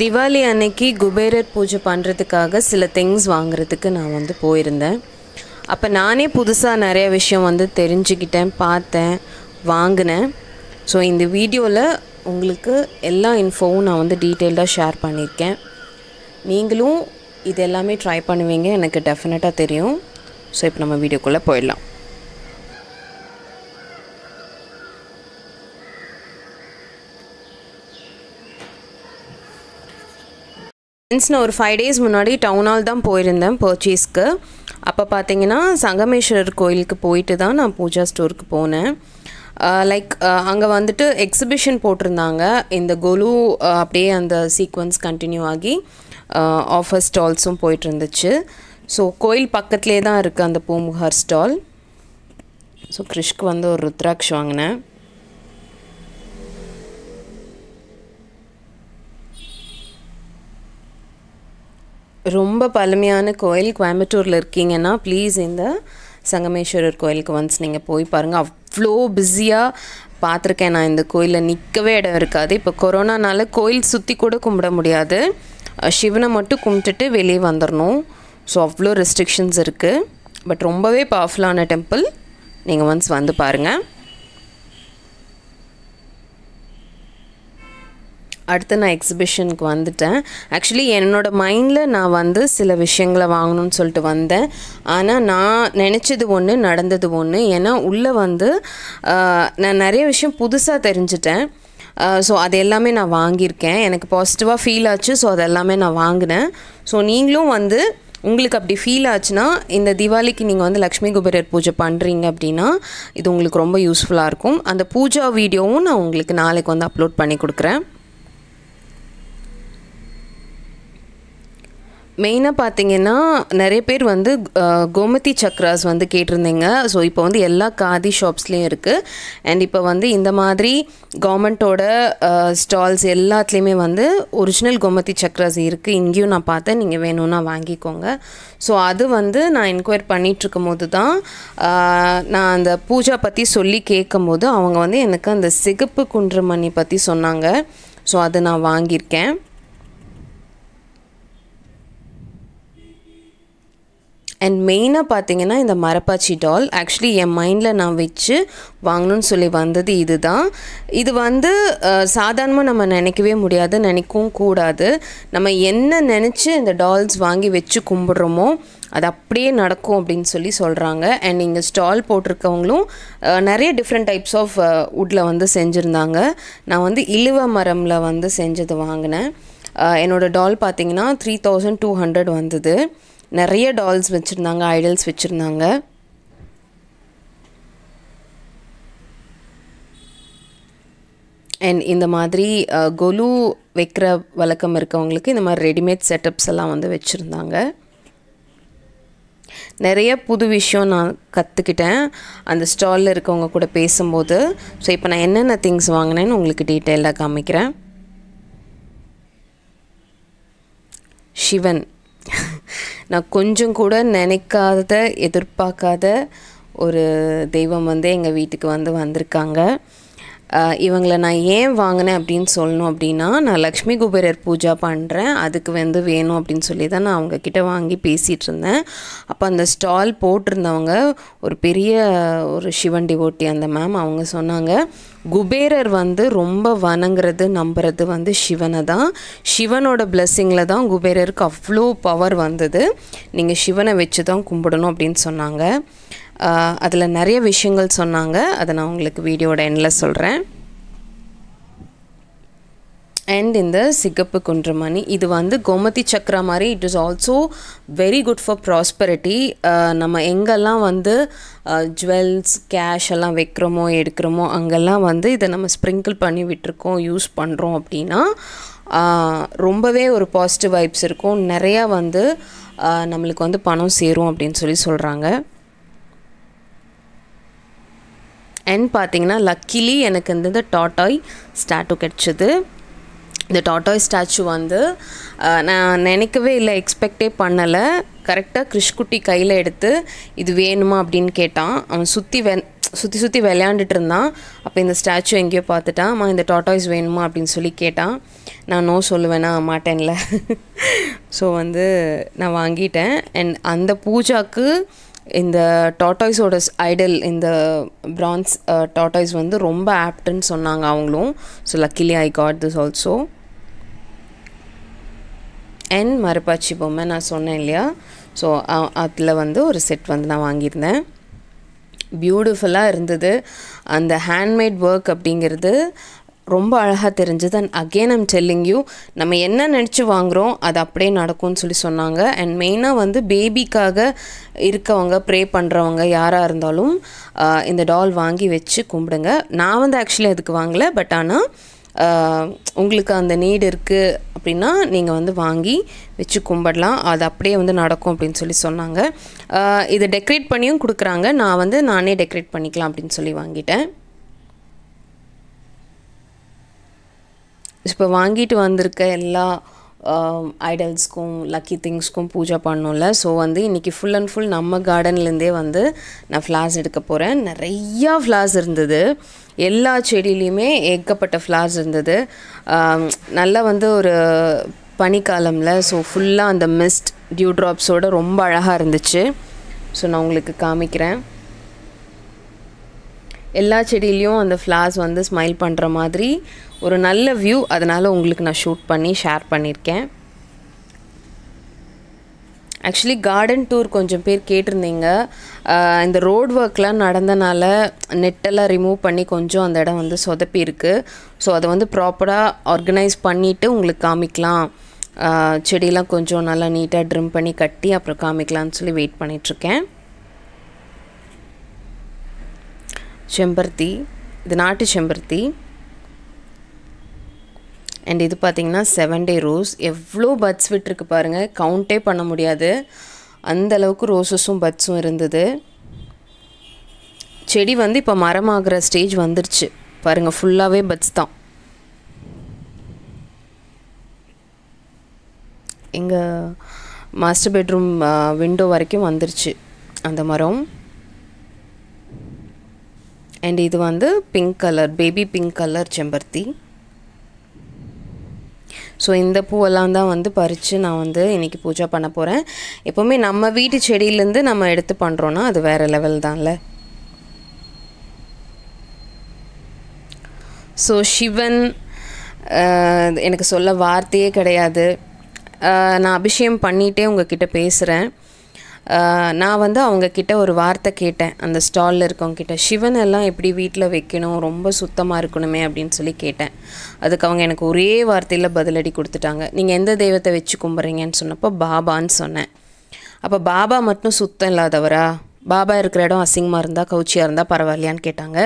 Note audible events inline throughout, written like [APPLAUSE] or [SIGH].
திவாலி அன்னைக்கு குபேரர் பூஜை பண்ணுறதுக்காக சில திங்ஸ் வாங்குறதுக்கு நான் வந்து போயிருந்தேன் அப்போ நானே புதுசாக நிறைய விஷயம் வந்து தெரிஞ்சுக்கிட்டேன் பார்த்தேன் வாங்கினேன் ஸோ இந்த வீடியோவில் உங்களுக்கு எல்லா இன்ஃபோவும் நான் வந்து டீட்டெயில்டாக ஷேர் பண்ணியிருக்கேன் நீங்களும் இது எல்லாமே ட்ரை பண்ணுவீங்க எனக்கு டெஃபினட்டாக தெரியும் ஸோ இப்போ நம்ம வீடியோக்குள்ளே போயிடலாம் ஃப்ரெண்ட்ஸ் நான் ஒரு ஃபைவ் டேஸ் முன்னாடி டவுனால் தான் போயிருந்தேன் பர்ச்சேஸ்க்கு அப்போ பார்த்தீங்கன்னா சங்கமேஸ்வரர் கோயிலுக்கு போயிட்டு தான் நான் பூஜா ஸ்டோருக்கு போனேன் லைக் அங்கே வந்துட்டு எக்ஸிபிஷன் போட்டிருந்தாங்க இந்த கொலு அப்படியே அந்த சீக்வன்ஸ் கண்டினியூ ஆகி ஆஃபர் ஸ்டால்ஸும் போயிட்டு இருந்துச்சு ஸோ கோயில் பக்கத்துலேயே தான் இருக்குது அந்த பூமுகார் ஸ்டால் ஸோ கிறிஷ்க்கு வந்து ஒரு ருத்ராக்ஷ் வாங்கினேன் ரொம்ப பழமையான கோயில் கோயம்புத்தூரில் இருக்கீங்கன்னா ப்ளீஸ் இந்த சங்கமேஸ்வரர் கோயிலுக்கு ஒன்ஸ் நீங்கள் போய் பாருங்கள் அவ்வளோ பிஸியாக பார்த்துருக்கேன் நான் இந்த கோயிலில் நிற்கவே இடம் இருக்காது இப்போ கொரோனானால கோயில் சுற்றி கூட கும்பிட முடியாது சிவனை மட்டும் கும்பிட்டுட்டு வெளியே வந்துடணும் ஸோ அவ்வளோ ரெஸ்ட்ரிக்ஷன்ஸ் இருக்குது பட் ரொம்பவே பவர்ஃபுல்லான டெம்பிள் நீங்கள் ஒன்ஸ் வந்து பாருங்கள் அடுத்து நான் எக்ஸிபிஷனுக்கு வந்துட்டேன் ஆக்சுவலி என்னோடய மைண்டில் நான் வந்து சில விஷயங்களை வாங்கணும்னு சொல்லிட்டு வந்தேன் ஆனால் நான் நினச்சது ஒன்று நடந்தது ஒன்று ஏன்னா உள்ளே வந்து நான் நிறைய விஷயம் புதுசாக தெரிஞ்சிட்டேன் ஸோ அது எல்லாமே நான் வாங்கியிருக்கேன் எனக்கு பாசிட்டிவாக ஃபீல் ஆச்சு ஸோ அது எல்லாமே நான் வாங்கினேன் ஸோ நீங்களும் வந்து உங்களுக்கு அப்படி ஃபீல் ஆச்சுன்னா இந்த தீபாவளிக்கு நீங்கள் வந்து லக்ஷ்மி குபேரர் பூஜை பண்ணுறீங்க அப்படின்னா இது உங்களுக்கு ரொம்ப யூஸ்ஃபுல்லாக இருக்கும் அந்த பூஜா வீடியோவும் நான் உங்களுக்கு நாளைக்கு வந்து அப்லோட் பண்ணி கொடுக்குறேன் மெயினாக பார்த்தீங்கன்னா நிறைய பேர் வந்து கோமதி சக்ராஸ் வந்து கேட்டிருந்தீங்க ஸோ இப்போ வந்து எல்லா காதி ஷாப்ஸ்லேயும் இருக்குது அண்ட் இப்போ வந்து இந்த மாதிரி கவர்மெண்ட்டோட ஸ்டால்ஸ் எல்லாத்துலேயுமே வந்து ஒரிஜினல் கோமதி சக்ராஸ் இருக்குது இங்கேயும் நான் பார்த்தேன் நீங்கள் வேணும்னா வாங்கிக்கோங்க ஸோ அது வந்து நான் என்கொயர் பண்ணிகிட்ருக்கும் போது தான் நான் அந்த பூஜா பற்றி சொல்லி கேட்கும் போது அவங்க வந்து எனக்கு அந்த சிகப்பு குன்றுமணி பற்றி சொன்னாங்க ஸோ அது நான் வாங்கியிருக்கேன் அண்ட் மெயினாக பார்த்தீங்கன்னா இந்த மரப்பாச்சி டால் ஆக்சுவலி என் மைண்டில் நான் வச்சு வாங்கணும்னு சொல்லி வந்தது இது தான் இது வந்து சாதாரணமாக நம்ம நினைக்கவே முடியாது நினைக்கவும் கூடாது நம்ம என்ன நினச்சி இந்த டால்ஸ் வாங்கி வச்சு கும்பிட்றோமோ அது அப்படியே நடக்கும் அப்படின்னு சொல்லி சொல்கிறாங்க அண்ட் இங்கே ஸ்டால் போட்டிருக்கவங்களும் நிறைய டிஃப்ரெண்ட் டைப்ஸ் ஆஃப் வுட்டில் வந்து செஞ்சுருந்தாங்க நான் வந்து இழுவ மரமில் வந்து செஞ்சது வாங்கினேன் என்னோடய டால் பார்த்தீங்கன்னா த்ரீ தௌசண்ட் டூ ஹண்ட்ரட் வந்தது நிறைய டால்ஸ் வச்சுருந்தாங்க ஐடல்ஸ் வச்சுருந்தாங்க அண்ட் இந்த மாதிரி கொலு வைக்கிற வழக்கம் இருக்கவங்களுக்கு இந்த மாதிரி ரெடிமேட் செட்டப்ஸ் எல்லாம் வந்து வச்சுருந்தாங்க நிறைய புது விஷயம் நான் கற்றுக்கிட்டேன் அந்த ஸ்டாலில் இருக்கவங்க கூட பேசும்போது ஸோ இப்போ நான் என்னென்ன திங்ஸ் வாங்கினேன்னு உங்களுக்கு டீட்டெயிலாக காமிக்கிறேன் சிவன் நான் கொஞ்சம் கூட நினைக்காத எதிர்பார்க்காத ஒரு தெய்வம் வந்து எங்கள் வீட்டுக்கு வந்து வந்திருக்காங்க இவங்களை நான் ஏன் வாங்கினேன் அப்படின்னு சொல்லணும் அப்படின்னா நான் லக்ஷ்மி குபேரர் பூஜா பண்ணுறேன் அதுக்கு வந்து வேணும் அப்படின்னு சொல்லி தான் நான் அவங்கக்கிட்ட வாங்கி பேசிகிட்டு இருந்தேன் அப்போ அந்த ஸ்டால் போட்டிருந்தவங்க ஒரு பெரிய ஒரு சிவண்டி ஓட்டி அந்த மேம் அவங்க சொன்னாங்க குபேரர் வந்து ரொம்ப வணங்குறது நம்புறது வந்து சிவனை தான் சிவனோட பிளஸ்ஸிங்கில் தான் குபேரருக்கு அவ்வளோ பவர் வந்தது நீங்கள் சிவனை வச்சு தான் கும்பிடணும் அப்படின்னு சொன்னாங்க அதில் நிறைய விஷயங்கள் சொன்னாங்க அதை நான் உங்களுக்கு வீடியோட எண்டில் சொல்கிறேன் அண்ட் இந்த சிகப்பு குன்றுமணி இது வந்து கோமதி சக்கரா மாதிரி it is also very good for prosperity நம்ம எங்கெல்லாம் வந்து ஜுவல்ஸ் கேஷ் எல்லாம் வைக்கிறோமோ எடுக்கிறோமோ அங்கெல்லாம் வந்து இதை நம்ம ஸ்ப்ரிங்கிள் பண்ணி விட்டுருக்கோம் யூஸ் பண்ணுறோம் அப்படின்னா ரொம்பவே ஒரு பாசிட்டிவ் வைப்ஸ் இருக்கும் நிறையா வந்து நம்மளுக்கு வந்து பணம் சேரும் அப்படின்னு சொல்லி சொல்கிறாங்க அண்ட் பார்த்தீங்கன்னா லக்கிலி எனக்கு வந்து இந்த டாட்டாய் ஸ்டாட்டு கிடச்சிது இந்த டாட்டாய் ஸ்டாச்சு வந்து நான் நினைக்கவே இல்லை எக்ஸ்பெக்டே பண்ணலை கரெக்டாக கிறிஷ்குட்டி கையில் எடுத்து இது வேணுமா அப்படின்னு கேட்டான் அவன் சுற்றி வெ சுற்றி சுற்றி விளையாண்டுட்டு இருந்தான் அப்போ இந்த ஸ்டாச்சு எங்கேயோ பார்த்துட்டான் அம்மா இந்த டாட்டாய்ஸ் வேணுமா அப்படின்னு சொல்லி கேட்டான் நான் நோ சொல்லுவேனா மாட்டேன்ல ஸோ [LAUGHS] வந்து நான் வாங்கிட்டேன் அண்ட் அந்த பூஜாக்கு இந்த டாட்டாய்ஸோட ஐடல் இந்த பிரான்ஸ் டாட்டாய்ஸ் வந்து ரொம்ப ஆப்டுன்னு சொன்னாங்க அவங்களும் so luckily I got this also என் மறுப்பாச்சி பொம்மை நான் சொன்னேன் இல்லையா ஸோ அதில் வந்து ஒரு செட் வந்து நான் வாங்கியிருந்தேன் பியூட்டிஃபுல்லாக இருந்தது அந்த ஹேண்ட்மேட் ஒர்க் அப்படிங்கிறது ரொம்ப அழகாக தெரிஞ்சது and again I'm telling you நம்ம என்ன நினச்சி வாங்குகிறோம் அது அப்படியே நடக்கும்னு சொல்லி சொன்னாங்க அண்ட் மெயினாக வந்து பேபிக்காக இருக்கவங்க ப்ரே பண்ணுறவங்க யாராக இருந்தாலும் இந்த டால் வாங்கி வச்சு கும்பிடுங்க நான் வந்து ஆக்சுவலி அதுக்கு வாங்கலை பட் ஆனால் உங்களுக்கு அந்த நீடு இருக்குது அப்படின்னா நீங்கள் வந்து வாங்கி வச்சு கும்பிடலாம் அது அப்படியே வந்து நடக்கும் அப்படின்னு சொல்லி சொன்னாங்க இதை டெக்ரேட் பண்ணியும் கொடுக்குறாங்க நான் வந்து நானே டெக்ரேட் பண்ணிக்கலாம் அப்படின்னு சொல்லி வாங்கிட்டேன் இப்போ வாங்கிட்டு வந்திருக்க எல்லா ஐடல்ஸ்க்கும் லக்கி திங்ஸ்க்கும் பூஜை பண்ணோம்ல ஸோ வந்து இன்றைக்கி ஃபுல் அண்ட் ஃபுல் நம்ம கார்டன்லேருந்தே வந்து நான் ஃப்ளார்ஸ் எடுக்க போகிறேன் நிறையா ஃப்ளார்ஸ் இருந்தது எல்லா செடியிலையுமே ஏகப்பட்ட ஃப்ளார்ஸ் இருந்தது நல்லா வந்து ஒரு பனிக்காலமில் ஸோ ஃபுல்லாக அந்த மிஸ்ட் டியூ ட்ராப்ஸோடு ரொம்ப அழகாக இருந்துச்சு ஸோ நான் உங்களுக்கு காமிக்கிறேன் எல்லா செடியிலையும் அந்த ஃப்ளார்ஸ் வந்து ஸ்மைல் பண்ணுற மாதிரி ஒரு நல்ல வியூ அதனால் உங்களுக்கு நான் ஷூட் பண்ணி ஷேர் பண்ணியிருக்கேன் ஆக்சுவலி கார்டன் டூர் கொஞ்சம் பேர் கேட்டிருந்தீங்க இந்த ரோட் ஒர்க்லாம் நடந்தனால நெட்டெல்லாம் ரிமூவ் பண்ணி கொஞ்சம் அந்த இடம் வந்து சொதப்பியிருக்கு ஸோ அதை வந்து ப்ராப்பராக ஆர்கனைஸ் பண்ணிவிட்டு உங்களுக்கு காமிக்கலாம் செடியெலாம் கொஞ்சம் நல்லா நீட்டாக ட்ரிம் பண்ணி கட்டி அப்புறம் காமிக்கலான்னு சொல்லி வெயிட் பண்ணிகிட்ருக்கேன் செம்பருத்தி இது நாட்டு செம்பருத்தி அண்ட் இது பார்த்திங்கன்னா செவன் டே ரோஸ் எவ்வளோ பட்ஸ் விட்டுருக்கு பாருங்கள் கவுண்டே பண்ண முடியாது அந்த அளவுக்கு ரோஸஸும் பட்ஸும் இருந்தது செடி வந்து இப்போ மரமாகிற ஸ்டேஜ் வந்துருச்சு பாருங்கள் ஃபுல்லாகவே பட்ஸ் தான் எங்கள் மாஸ்டர் பெட்ரூம் விண்டோ வரைக்கும் வந்துருச்சு அந்த மரம் அண்ட் இது வந்து pink colour baby pink colour செம்பருத்தி ஸோ இந்த பூவெல்லாம் தான் வந்து பறித்து நான் வந்து இன்றைக்கி பூஜை பண்ண போகிறேன் எப்போவுமே நம்ம வீட்டு செடியிலேருந்து நம்ம எடுத்து பண்ணுறோன்னா அது வேறு லெவல் தான்ல ஸோ சிவன் எனக்கு சொல்ல வார்த்தையே கிடையாது நான் அபிஷேகம் பண்ணிகிட்டே உங்ககிட்ட பேசுகிறேன் நான் வந்து அவங்கக்கிட்ட ஒரு வார்த்தை கேட்டேன் அந்த ஸ்டாலில் இருக்கவங்கக்கிட்ட சிவன் எல்லாம் எப்படி வீட்டில் வைக்கணும் ரொம்ப சுத்தமாக இருக்கணுமே அப்படின்னு சொல்லி கேட்டேன் அதுக்கு அவங்க எனக்கு ஒரே வார்த்தையில் பதிலடி கொடுத்துட்டாங்க நீங்கள் எந்த தெய்வத்தை வச்சு கும்பிட்றீங்கன்னு சொன்னப்போ பாபான்னு சொன்னேன் அப்போ பாபா மட்டும் சுத்தம் இல்லாதவரா பாபா இருக்கிற இடம் அசிங்கமாக இருந்தால் கவுச்சியாக இருந்தால் பரவாயில்லையான்னு கேட்டாங்க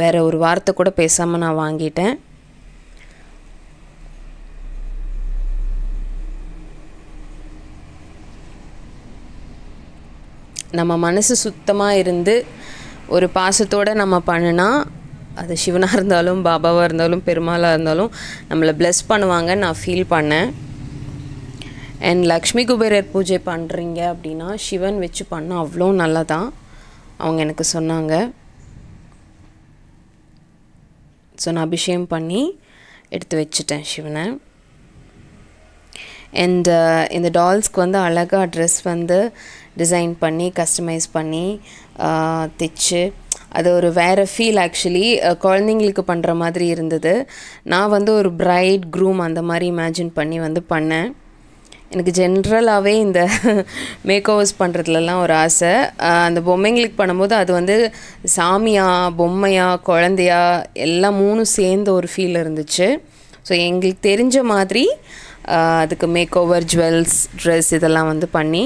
வேறு ஒரு வார்த்தை கூட பேசாமல் நான் வாங்கிட்டேன் நம்ம மனசு சுத்தமாக இருந்து ஒரு பாசத்தோடு நம்ம பண்ணினா அது சிவனாக இருந்தாலும் பாபாவாக இருந்தாலும் பெருமாளாக இருந்தாலும் நம்மளை ப்ளெஸ் பண்ணுவாங்கன்னு நான் ஃபீல் பண்ணேன் அண்ட் லக்ஷ்மி குபேரர் பூஜை பண்ணுறீங்க அப்படின்னா சிவன் வச்சு பண்ணால் அவ்வளோ நல்லதான் அவங்க எனக்கு சொன்னாங்க ஸோ நான் அபிஷேகம் பண்ணி எடுத்து வச்சுட்டேன் சிவனை அண்ட் இந்த டால்ஸ்க்கு வந்து அழகாக ட்ரெஸ் வந்து டிசைன் பண்ணி கஸ்டமைஸ் பண்ணி uh, தைச்சு அது ஒரு வேறு ஃபீல் ஆக்சுவலி குழந்தைங்களுக்கு பண்ணுற மாதிரி இருந்தது நான் வந்து ஒரு பிரைட் க்ரூம் அந்த மாதிரி இமேஜின் பண்ணி வந்து பண்ணேன் எனக்கு ஜென்ரலாகவே இந்த மேக் [LAUGHS] ஓவர்ஸ் பண்ணுறதுலலாம் ஒரு ஆசை அந்த பொம்மைங்களுக்கு பண்ணும்போது அது வந்து சாமியா பொம்மையா குழந்தையா எல்லாம் மூணும் சேர்ந்த ஒரு ஃபீல் இருந்துச்சு ஸோ எங்களுக்கு தெரிஞ்ச மாதிரி அதுக்கு மேக் ஓவர் ஜுவல்ஸ் ட்ரெஸ் இதெல்லாம் வந்து பண்ணி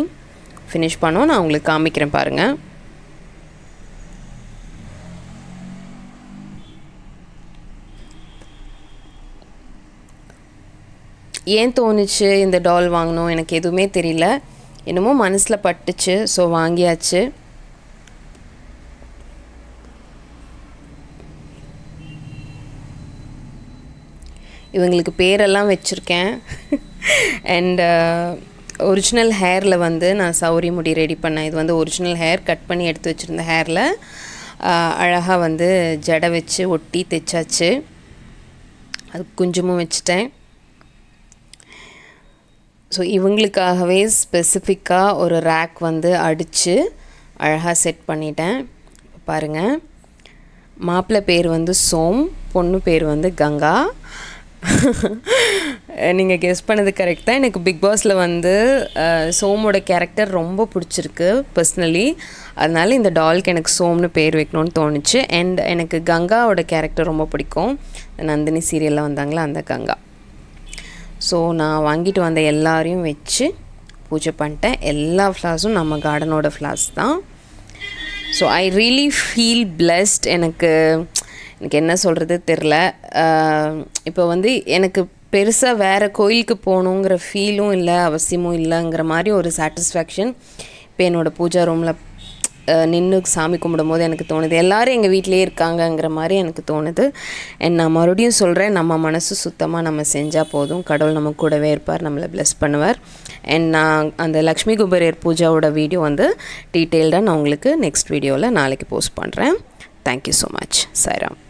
ஃபினிஷ் பண்ணோம் நான் உங்களுக்கு காமிக்கிறேன் பாருங்கள் ஏன் தோணுச்சு இந்த டால் வாங்கினோம் எனக்கு எதுவுமே தெரியல என்னமோ மனசில் பட்டுச்சு ஸோ வாங்கியாச்சு இவங்களுக்கு பேரெல்லாம் வச்சுருக்கேன் அண்ட் ஒரிஜினல் uh, ஹேரில் வந்து நான் சௌரி முடி ரெடி பண்ணேன் இது வந்து ஒரிஜினல் ஹேர் கட் பண்ணி எடுத்து வச்சுருந்த ஹேரில் uh, அழகாக வந்து ஜடை வச்சு ஒட்டி தைச்சாச்சு அது குஞ்சமும் வச்சுட்டேன் ஸோ இவங்களுக்காகவே ஸ்பெசிஃபிக்காக ஒரு ரேக் வந்து அடித்து அழகாக செட் பண்ணிட்டேன் பாருங்கள் மாப்பிள்ளை பேர் வந்து சோம் பொண்ணு பேர் வந்து கங்கா [LAUGHS] நீங்கள் கெஸ் பண்ணது கரெக்ட் தான் எனக்கு பிக் பாஸில் வந்து சோமோட கேரக்டர் ரொம்ப பிடிச்சிருக்கு பர்சனலி அதனால் இந்த டால்க்கு எனக்கு சோம்னு பேர் வைக்கணும்னு தோணுச்சு அண்ட் எனக்கு கங்காவோட கேரக்டர் ரொம்ப பிடிக்கும் நந்தினி சீரியலில் வந்தாங்களே அந்த கங்கா ஸோ நான் வாங்கிட்டு வந்த எல்லாரையும் வச்சு பூஜை பண்ணிட்டேன் எல்லா ஃப்ளார்ஸும் நம்ம கார்டனோட ஃப்ளார்ஸ் தான் so I really feel blessed எனக்கு எனக்கு என்ன சொல்கிறது தெரில இப்போ வந்து எனக்கு பெருசாக வேறு கோயிலுக்கு போகணுங்கிற ஃபீலும் இல்லை அவசியமும் இல்லைங்கிற மாதிரி ஒரு சாட்டிஸ்ஃபேக்ஷன் இப்போ என்னோடய பூஜா ரூமில் நின்று சாமி கும்பிடும் போது எனக்கு தோணுது எல்லோரும் எங்கள் வீட்டிலே இருக்காங்கங்கிற மாதிரி எனக்கு தோணுது என் நான் மறுபடியும் சொல்கிறேன் நம்ம மனசு சுத்தமாக நம்ம செஞ்சால் போதும் கடவுள் நம்ம கூடவே இருப்பார் நம்மளை ப்ளெஸ் பண்ணுவார் என் நான் அந்த லக்ஷ்மி குபேரர் பூஜாவோட வீடியோ வந்து டீட்டெயில்டாக நான் உங்களுக்கு நெக்ஸ்ட் வீடியோவில் நாளைக்கு போஸ்ட் பண்ணுறேன் தேங்க்யூ ஸோ மச் சாய்ராம்